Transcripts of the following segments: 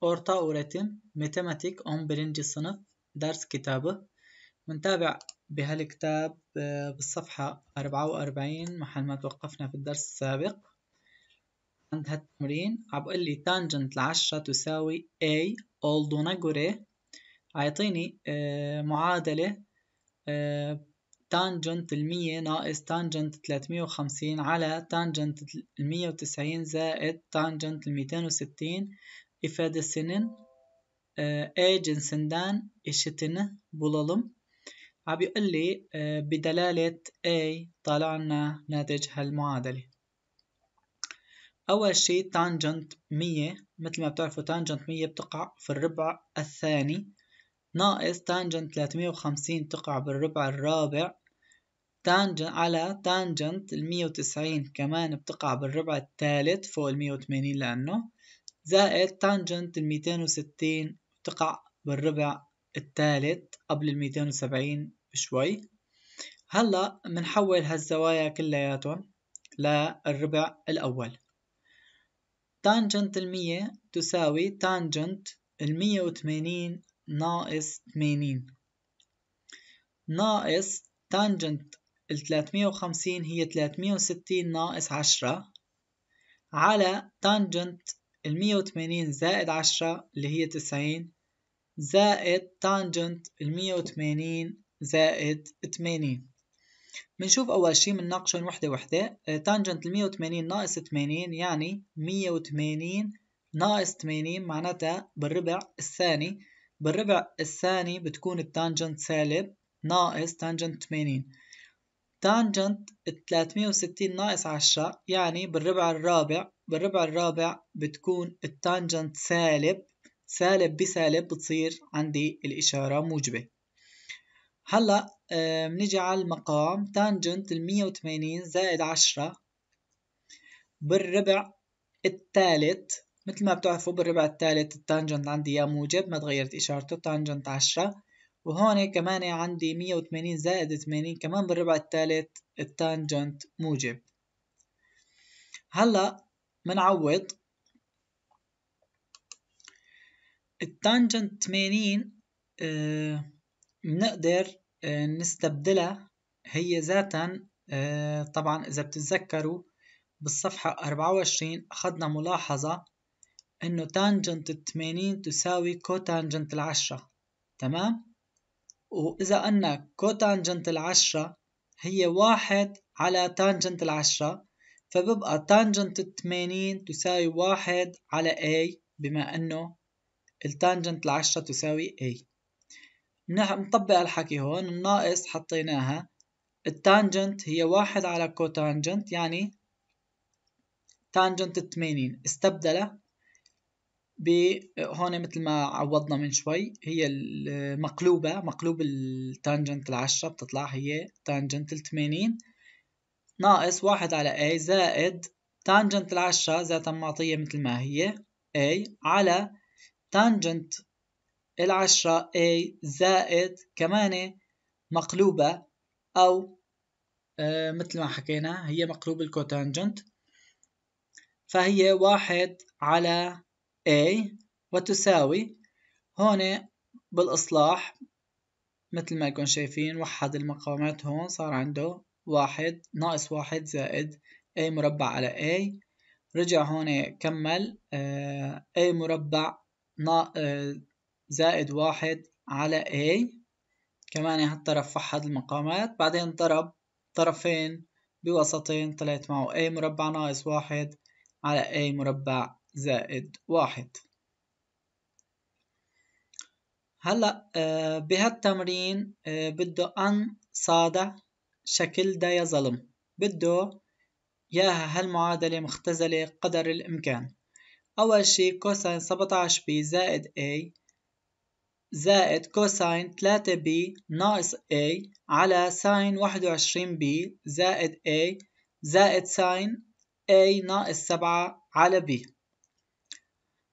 Orta Öğretim Matematik 11. Sınıf Ders Kitabı Müntaba بهالكتاب آه، بالصفحة 44 محل ما توقفنا في الدرس السابق عند هالتمرين عبقول لي تانجنت العشرة تساوي A أولدوناغوري عيطيني آه، معادلة تانجنت آه، المية ناقص تانجنت 350 على تانجنت المية وتسعين زائد تانجنت الميتين وستين إفادة سنن A جنسندان إشتن بولالم عم يقول لي آه، بدلالة A طالع لنا ناتج هالمعادلة أول شي تانجنت مية مثل ما بتعرفوا تانجنت مية بتقع في الربع الثاني ناقص تانجنت 350 تقع بالربع الرابع تانجنت على تانجنت 190 وتسعين كمان بتقع بالربع الثالث فوق المية وتمانين لأنه زائد تانجنت 260 وستين بتقع بالربع الثالث قبل ال وسبعين بشوي هلا بنحول هالزوايا كلياتهم للربع الأول تانجنت المية تساوي تانجنت المية وتمانين ناقص تمانين ناقص تانجنت التلاتمية وخمسين هي تلاتمية وستين ناقص عشرة على تانجنت المية وتمانين زائد عشرة اللي هي تسعين زائد تانجنت المية وتمانين زائد تمانين بنشوف أول شي بنناقشهم وحدة وحدة تانجنت آه، المية وتمانين ناقص تمانين يعني مية وتمانين ناقص تمانين معناتها بالربع الثاني بالربع الثاني بتكون التانجنت سالب ناقص تانجنت تمانين تانجنت 360 ناقص 10 يعني بالربع الرابع بالربع الرابع بتكون التانجنت سالب سالب بسالب بتصير عندي الإشارة موجبة هلا بنيجي آه، على المقام تانجنت ال 180 زائد 10 بالربع الثالث مثل ما بتعرفوا بالربع الثالث التانجنت عندي يا موجب ما تغيرت إشارته تانجنت 10 وهون كمان عندي 180 زائد 80 كمان بالربع الثالث التانجنت موجب هلا منعوض التانجنت 80 بنقدر آه، آه، نستبدلها هي ذاتا آه، طبعا إذا بتتذكروا بالصفحة 24 أخذنا ملاحظة إنه تانجنت 80 تساوي كوتانجنت العشرة تمام؟ وإذا أن كوتانجنت العشرة هي واحد على تانجنت العشرة فببقى تانجنت 80 تساوي واحد على اي بما أنه التانجنت العشرة تساوي A نطبق الحكي هون الناقص حطيناها التانجنت هي واحد على كوتانجنت يعني تانجنت 80 استبدل ب هون مثل ما عوضنا من شوي هي المقلوبة مقلوب التانجنت العشرة بتطلع هي تانجنت التمانين ناقص واحد على A زائد تانجنت العشرة ذات معطية مثل ما هي A على تانجنت العشرة A زائد كمان مقلوبة أو آه مثل ما حكينا هي مقلوب الكوتانجنت فهي واحد على A وتساوي هون بالإصلاح مثل ما يكون شايفين وحد المقامات هون صار عنده واحد ناقص واحد زائد A مربع على A رجع هون كمل آه، A مربع آه، زائد واحد على A كمان هالطرف فحد المقامات بعدين ضرب طرفين بوسطين طلعت معه A مربع ناقص واحد على A مربع زائد واحد هلأ آه، بهالتمرين آه، بده أن صادع شكل دا يظلم بده ياها هالمعادلة مختزلة قدر الإمكان أول شيء كوساين 17 بي زائد A زائد كوساين 3 بي ناقص A على ساين 21 بي زائد A زائد ساين A ناقص 7 على B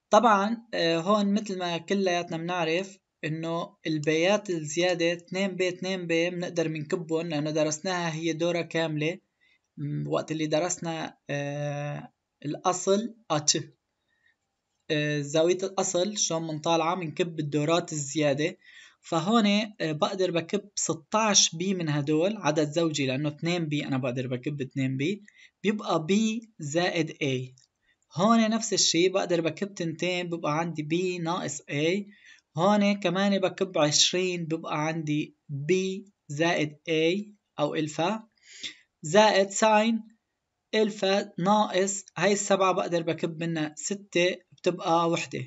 طبعا آه، هون مثل ما كلياتنا بنعرف انه البيات الزيادة 2 ب 2 ب بنقدر بنكبهم لانه درسناها هي دورة كاملة وقت اللي درسنا آه، الاصل اتش آه، زاوية الأصل شلون منطالعة بنكب الدورات الزيادة فهون آه، بقدر بكب 16 بي من هدول عدد زوجي لأنه 2 بي أنا بقدر بكب 2 بي بيبقى بي زائد A هون نفس الشي بقدر بكب تنتين بيبقى عندي بي ناقص A هون كمان بكب 20 بيبقى عندي بي زائد A أو ألفا زائد ساين ألفا ناقص هاي السبعة بقدر بكب منها ستة بتبقى وحدة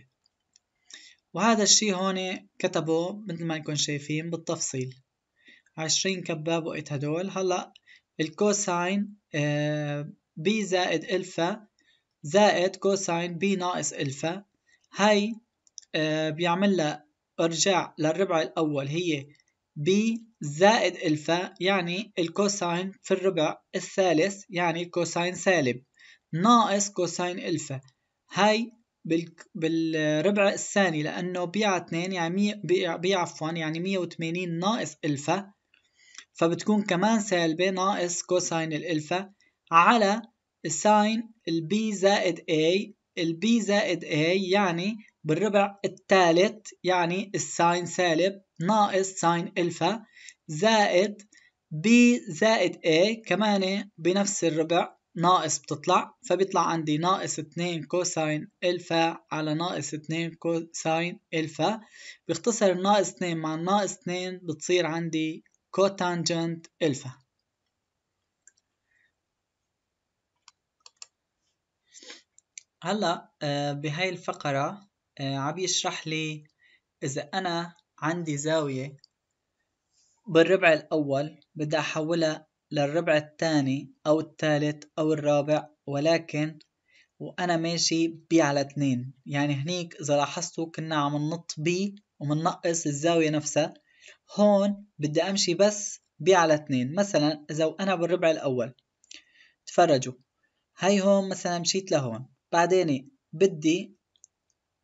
وهذا الشي هون كتبه مثل ما انكم شايفين بالتفصيل عشرين كباب وقت هدول هلأ الكوساين بي آه، زائد ألفا زائد كوساين بي ناقص ألفا هاي آه، بيعمل لها ارجاع للربع الأول هي بي زائد ألفا يعني الكوساين في الربع الثالث يعني الكوساين سالب ناقص كوساين ألفا هاي بالربع الثاني لأنه بيع 2 يعني بيع, بيع عفوا يعني 180 ناقص ألفا فبتكون كمان سالبة ناقص كوساين الألفا على ساين البي زائد اي البي زائد اي يعني بالربع الثالث يعني الساين سالب ناقص ساين ألفا زائد بي زائد اي كمان بنفس الربع ناقص بتطلع فبيطلع عندي ناقص 2 كوساين الفا على ناقص 2 كوساين الفا بيختصر ناقص 2 مع ناقص 2 بتصير عندي كوتانجنت الفا هلا آه، بهاي الفقرة آه، عم يشرح لي إذا أنا عندي زاوية بالربع الأول بدي أحولها للربع الثاني أو الثالث أو الرابع ولكن وأنا ماشي بي على اتنين يعني هنيك إذا لاحظتوا كنا عم ننط ب ومننقص الزاوية نفسها هون بدي أمشي بس بي على اتنين مثلا إذا وأنا بالربع الأول تفرجوا هاي هون مثلا مشيت لهون بعدين بدي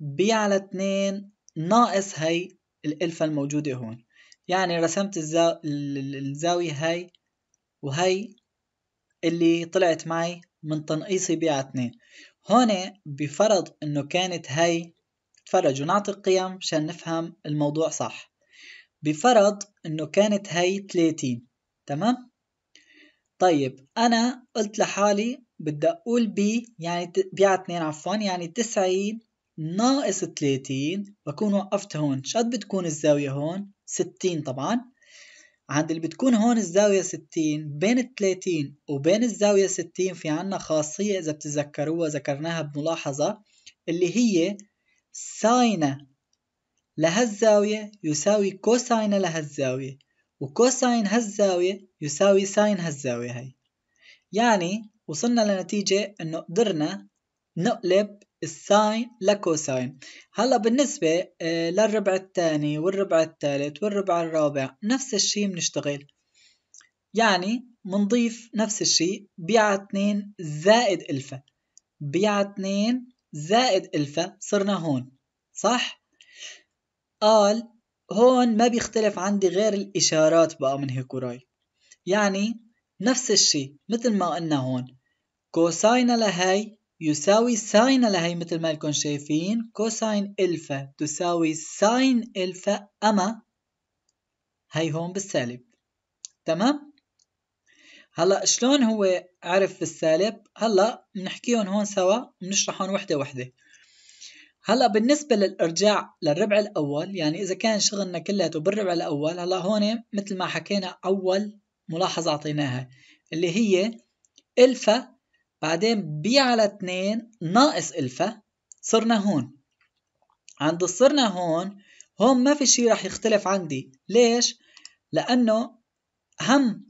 بي على اتنين ناقص هاي الألفة الموجودة هون يعني رسمت الزاو... الزاوية هاي وهي اللي طلعت معي من تنقيصي بيع اثنين هون بفرض انه كانت هاي تفرج ونعطي القيم عشان نفهم الموضوع صح بفرض انه كانت هاي 30 تمام طيب انا قلت لحالي بدي اقول بي يعني بيع اثنين عفوا يعني 90 ناقص 30 بكون وقفت هون شد بتكون الزاوية هون 60 طبعا عند اللي بتكون هون الزاوية 60 بين ال 30 وبين الزاوية 60 في عنا خاصية إذا بتتذكروها ذكرناها بملاحظة اللي هي ساينة لهالزاوية يساوي كوساينة لهالزاوية وكوساين هالزاوية يساوي ساين هالزاوية هي يعني وصلنا لنتيجة إنه قدرنا نقلب الساين لكوساين هلا بالنسبة آه، للربع الثاني والربع الثالث والربع الرابع نفس الشيء بنشتغل يعني منضيف نفس الشيء بيع 2 زائد الفا بيع 2 زائد الفا صرنا هون صح قال هون ما بيختلف عندي غير الاشارات بقى من هيك وراي يعني نفس الشيء مثل ما قلنا هون كوساين لهي يساوي ساين هي مثل ما لكم شايفين كوساين الفا تساوي ساين الفا اما هي هون بالسالب تمام هلا شلون هو عرف بالسالب هلا بنحكيهم هون سوا بنشرحهم وحده وحده هلا بالنسبه للارجاع للربع الاول يعني اذا كان شغلنا كلياته بالربع الاول هلا هون مثل ما حكينا اول ملاحظه اعطيناها اللي هي الفا بعدين بي على 2 ناقص الفا صرنا هون عند صرنا هون هون ما في شيء رح يختلف عندي ليش؟ لأنه هم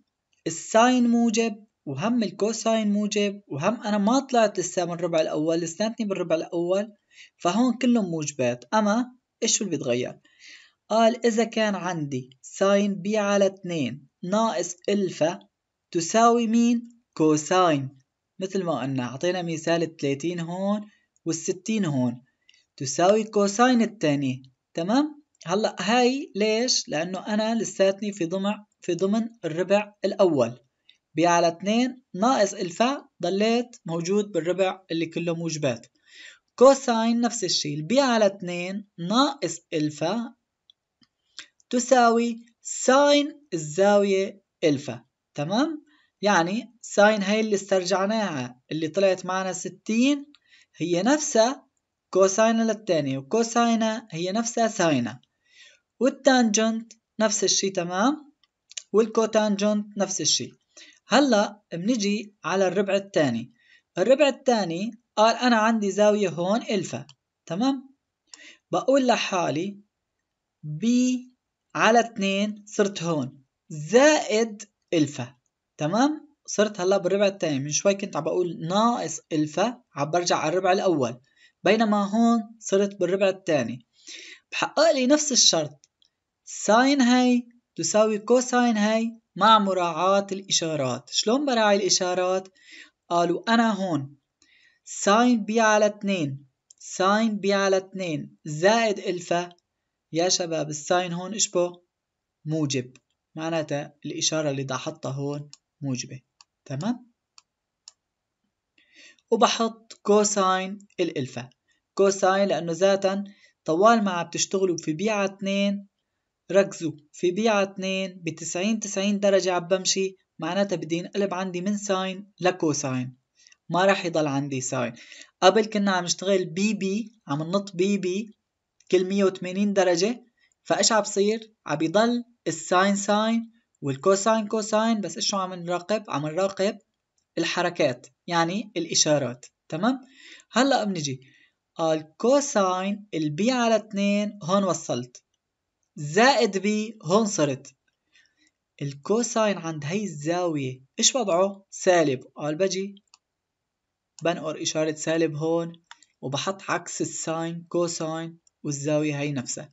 الساين موجب وهم الكوساين موجب وهم أنا ما طلعت لسه من الربع الأول لساتني بالربع الأول فهون كلهم موجبات أما إيش اللي بيتغير؟ قال إذا كان عندي ساين بي على 2 ناقص ألفا تساوي مين؟ كوساين مثل ما قلنا أعطينا مثال التلاتين هون والستين هون تساوي كوساين الثاني تمام هلا هاي ليش لأنه أنا لساتني في ضمع في ضمن الربع الأول بي على 2 ناقص الفاء ضليت موجود بالربع اللي كله موجبات كوساين نفس الشيء البي على 2 ناقص الفا تساوي ساين الزاوية الفا تمام يعني ساين هاي اللي استرجعناها اللي طلعت معنا 60 هي نفسها كوساينة للتانية وكوساينة هي نفسها ساينة والتانجنت نفس الشي تمام والكوتانجنت نفس الشي هلا بنجي على الربع الثاني الربع الثاني قال انا عندي زاوية هون الفا تمام بقول لحالي بي على 2 صرت هون زائد الفا تمام صرت هلا بالربع الثاني من شوي كنت عم بقول ناقص الفا عم برجع على الربع الاول بينما هون صرت بالربع الثاني بحقق لي نفس الشرط ساين هي تساوي كوساين هي مع مراعاة الإشارات شلون براعي الإشارات؟ قالوا أنا هون ساين بي على 2 ساين بي على 2 زائد الفا يا شباب الساين هون اشبه موجب معناتها الإشارة اللي احطها هون موجبة تمام وبحط كوساين الالفا كوساين لانه ذاتا طوال ما عم تشتغلوا في بيعة اتنين ركزوا في بيعة اتنين بتسعين تسعين درجة عم بمشي معناتها بدي ينقلب عندي من ساين لكوساين ما راح يضل عندي ساين قبل كنا عم نشتغل بي بي عم ننط بي بي كل 180 درجة فايش عم بصير؟ عم بضل الساين ساين والكوساين كوساين بس شو عم نراقب عم نراقب الحركات يعني الاشارات تمام هلا بنجي الكوساين آه، البي على 2 هون وصلت زائد بي هون صرت الكوساين عند هي الزاوية إيش وضعه؟ سالب قال آه، بجي بنقر إشارة سالب هون وبحط عكس الساين كوساين والزاوية هي نفسها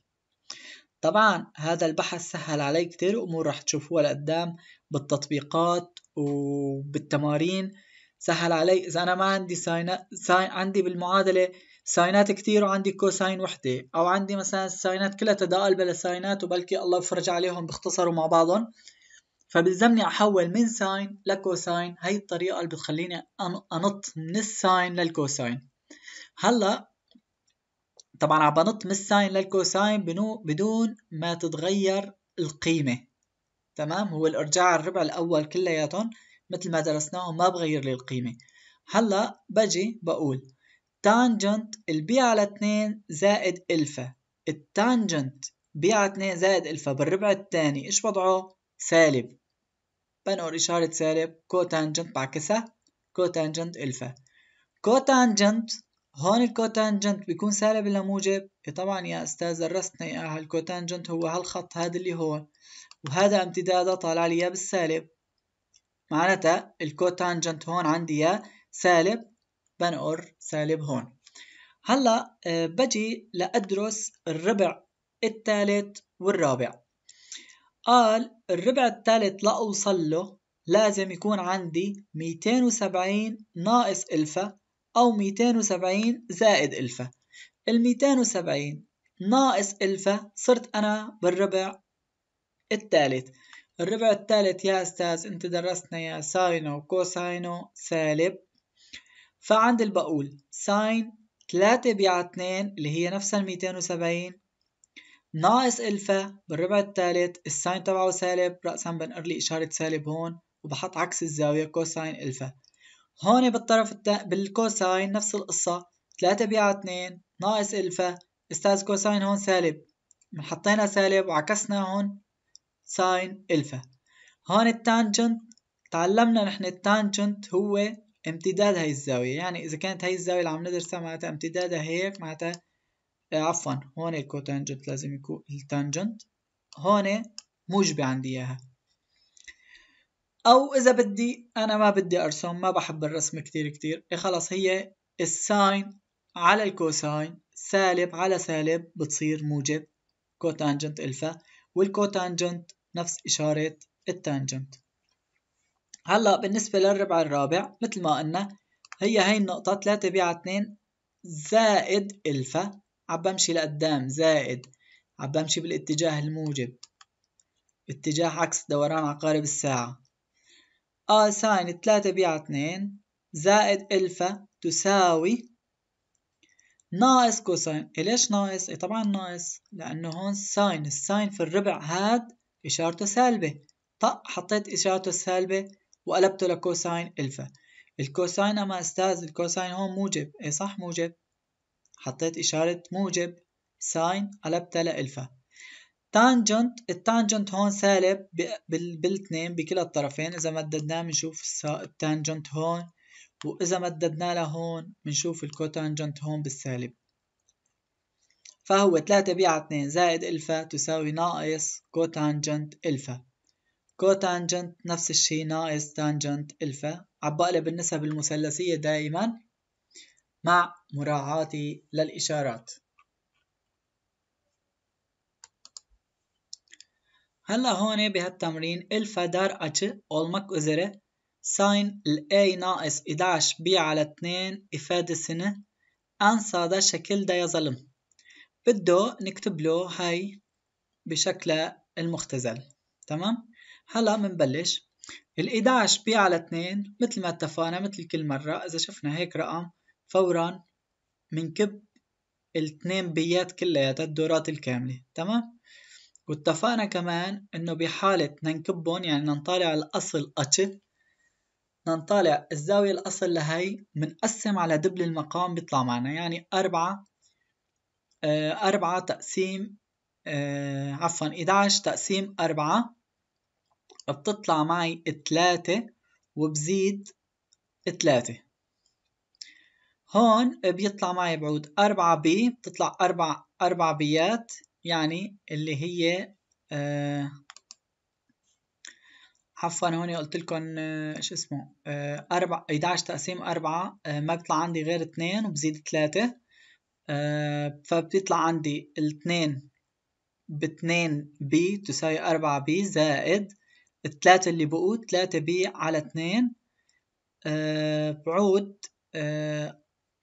طبعا هذا البحث سهل علي كتير أمور رح تشوفوها لقدام بالتطبيقات وبالتمارين سهل علي إذا أنا ما عندي ساين عندي بالمعادلة ساينات كتير وعندي كوساين وحدة أو عندي مثلا الساينات كلها تداقل بلا ساينات وبلكي الله يفرج عليهم بيختصروا مع بعضهم فبلزمني أحول من ساين لكوساين هاي الطريقة اللي بتخليني أنط من الساين للكوساين هلا طبعا عم بنط من الساين للكوساين بدون ما تتغير القيمة تمام هو الارجاع الربع الاول كلياتهم مثل ما درسناهم ما بغير لي القيمة هلا بجي بقول تانجنت البي على 2 زائد الفا التانجنت بي على 2 زائد الفا بالربع الثاني ايش وضعه؟ سالب بنقر إشارة سالب كوتانجنت بعكسها كوتانجنت الفا كوتانجنت هون الكوتانجنت بيكون سالب موجب؟ إيه طبعا يا استاذ درستنا آه، يا الكوتانجنت هو هالخط هذا اللي هو وهذا امتداده طالع لي اياه بالسالب معناتها الكوتانجنت هون عندي اياه سالب بنقر سالب هون هلا آه، بجي لادرس الربع الثالث والرابع قال الربع الثالث لاوصل له لازم يكون عندي 270 ناقص الفا أو 270 زائد ألفا ال 270 ناقص ألفا صرت أنا بالربع الثالث الربع الثالث يا أستاذ أنت درسنا يا ساينو كوساينو سالب فعند البقول ساين 3 بيع 2 اللي هي نفسها ال 270 ناقص ألفا بالربع الثالث الساين تبعه سالب رأسا بنقر لي إشارة سالب هون وبحط عكس الزاوية كوساين ألفا هون بالطرف التا... بالكوساين نفس القصة 3 بيعة 2 ناقص الفا استاذ كوساين هون سالب حطينا سالب وعكسنا هون ساين الفا هون التانجنت تعلمنا نحن التانجنت هو امتداد هاي الزاوية يعني إذا كانت هاي الزاوية اللي عم ندرسها معناتها امتدادها هيك معناتها آه، عفوا هون الكوتانجنت لازم يكون التانجنت هون موجبة عندي إياها او اذا بدي انا ما بدي ارسم ما بحب الرسم كتير كتير إيه خلص هي الساين على الكوساين سالب على سالب بتصير موجب كوتانجنت الفا والكوتانجنت نفس اشارة التانجنت هلا بالنسبة للربع الرابع مثل ما قلنا هي هاي النقطة 3 بيع 2 زائد الفا عم بمشي لقدام زائد عم بمشي بالاتجاه الموجب اتجاه عكس دوران عقارب الساعة آي ساين 3 بيع 2 زائد ألفا تساوي ناقص كوساين ليش ناقص؟ إيه طبعا ناقص لأنه هون ساين الساين في الربع هاد إشارته سالبة طق حطيت إشارته السالبة وقلبته لكوساين ألفا الكوساين أما أستاذ الكوساين هون موجب إيه صح موجب حطيت إشارة موجب ساين قلبتها لألفا تانجنت التانجنت هون سالب بالاثنين بكلا الطرفين اذا مددناه بنشوف التانجنت هون واذا مددناه لهون بنشوف الكوتانجنت هون بالسالب فهو 3 بيع 2 زائد الفا تساوي ناقص كوتانجنت الفا كوتانجنت نفس الشيء ناقص تانجنت الفا عم بقلب النسب المثلثيه دائما مع مراعاتي للاشارات هلا هون بهالتمرين الفا دار اتش اولمك üzere ساين الاي ناقص 11 بي على 2 سنه ifadesini en sade şekilde yazalım. بده نكتب له هاي بشكل المختزل تمام هلا منبلش ال 11 بي على 2 مثل ما اتفقنا مثل كل مرة إذا شفنا هيك رقم فورا منكب الاتنين بيات كلياتها الدورات الكاملة تمام واتفقنا كمان انه بحالة ننكبهم يعني نطالع الاصل اتش نطالع الزاوية الاصل لهي بنقسم على دبل المقام بيطلع معنا يعني اربعة آه، اربعة تقسيم آه، عفوا 11 تقسيم اربعة بتطلع معي تلاتة وبزيد تلاتة هون بيطلع معي بعود أربعة بي بتطلع أربع أربع بيات يعني اللي هي آه عفوا هون قلت لكم آه شو اسمه آه أربع 11 تقسيم 4 آه ما بيطلع عندي غير 2 وبزيد 3 آه فبيطلع عندي الاثنين باثنين بي تساوي 4 بي زائد الثلاثة اللي بقود 3 بي على 2 آه بعود آه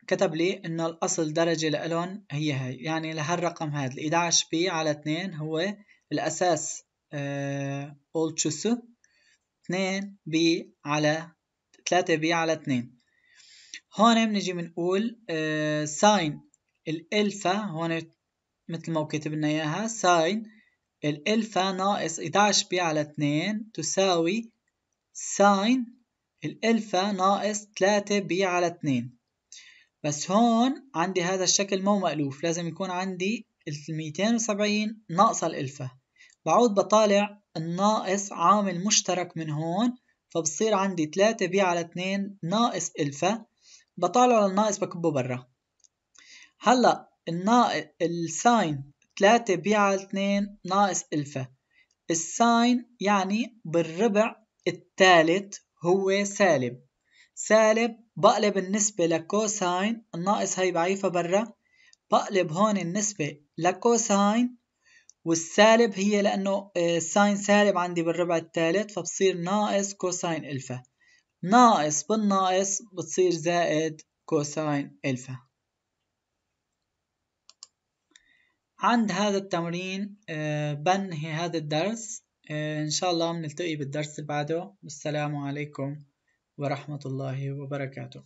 كتب لي انه الاصل درجة لالون هي هاي يعني لهالرقم هذا ال 11 بي على 2 هو الاساس آه، اولتشوسو 2 بي على 3 بي على 2 هون بنجي بنقول أه ساين الالفا هون مثل ما لنا اياها ساين الالفا ناقص 11 بي على 2 تساوي ساين الالفا ناقص 3 بي على 2 بس هون عندي هذا الشكل مو مألوف لازم يكون عندي ال 270 ناقص الألفة بعود بطالع الناقص عامل مشترك من هون فبصير عندي 3 بي على 2 ناقص ألفة بطالع الناقص بكبه برا هلا الناقص الساين 3 بي على 2 ناقص ألفة الساين يعني بالربع الثالث هو سالب سالب بقلب النسبة لكوساين الناقص هي بعيفها برا بقلب هون النسبة لكوساين والسالب هي لأنه الساين آه، سالب عندي بالربع الثالث فبصير ناقص كوساين ألفا ناقص بالناقص بتصير زائد كوساين ألفا عند هذا التمرين آه، بنهي هذا الدرس آه، إن شاء الله بنلتقي بالدرس اللي بعده والسلام عليكم ورحمة الله وبركاته